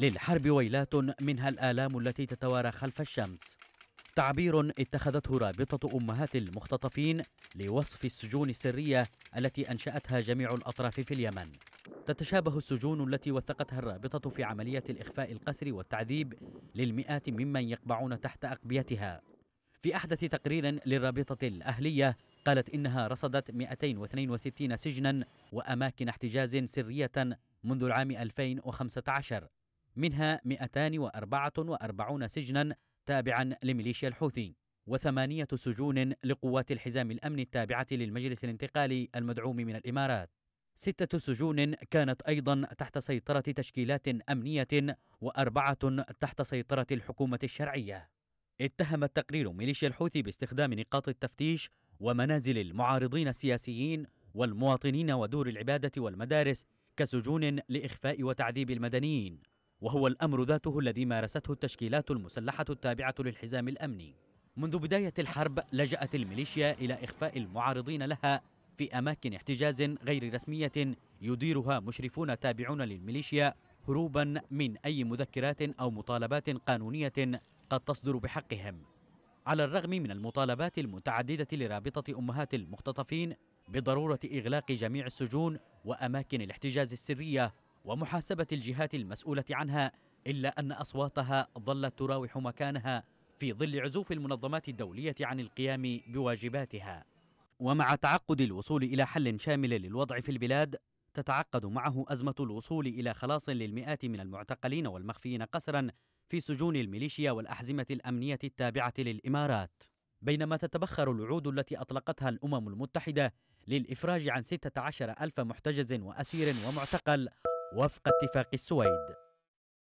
للحرب ويلات منها الآلام التي تتوارى خلف الشمس تعبير اتخذته رابطة أمهات المختطفين لوصف السجون السرية التي أنشأتها جميع الأطراف في اليمن تتشابه السجون التي وثقتها الرابطة في عملية الإخفاء القسري والتعذيب للمئات ممن يقبعون تحت أقبيتها في أحدث تقرير للرابطة الأهلية قالت إنها رصدت 262 سجنا وأماكن احتجاز سرية منذ العام 2015 منها 244 سجنا تابعا لميليشيا الحوثي وثمانية سجون لقوات الحزام الأمن التابعة للمجلس الانتقالي المدعوم من الإمارات ستة سجون كانت أيضا تحت سيطرة تشكيلات أمنية وأربعة تحت سيطرة الحكومة الشرعية اتهم التقرير ميليشيا الحوثي باستخدام نقاط التفتيش ومنازل المعارضين السياسيين والمواطنين ودور العبادة والمدارس كسجون لإخفاء وتعذيب المدنيين وهو الأمر ذاته الذي مارسته التشكيلات المسلحة التابعة للحزام الأمني منذ بداية الحرب لجأت الميليشيا إلى إخفاء المعارضين لها في أماكن احتجاز غير رسمية يديرها مشرفون تابعون للميليشيا هروبا من أي مذكرات أو مطالبات قانونية قد تصدر بحقهم على الرغم من المطالبات المتعددة لرابطة أمهات المختطفين بضرورة إغلاق جميع السجون وأماكن الاحتجاز السرية ومحاسبة الجهات المسؤولة عنها إلا أن أصواتها ظلت تراوح مكانها في ظل عزوف المنظمات الدولية عن القيام بواجباتها ومع تعقد الوصول إلى حل شامل للوضع في البلاد تتعقد معه أزمة الوصول إلى خلاص للمئات من المعتقلين والمخفيين قسرا في سجون الميليشيا والأحزمة الأمنية التابعة للإمارات بينما تتبخر الوعود التي أطلقتها الأمم المتحدة للإفراج عن 16 ألف محتجز وأسير ومعتقل وفق اتفاق السويد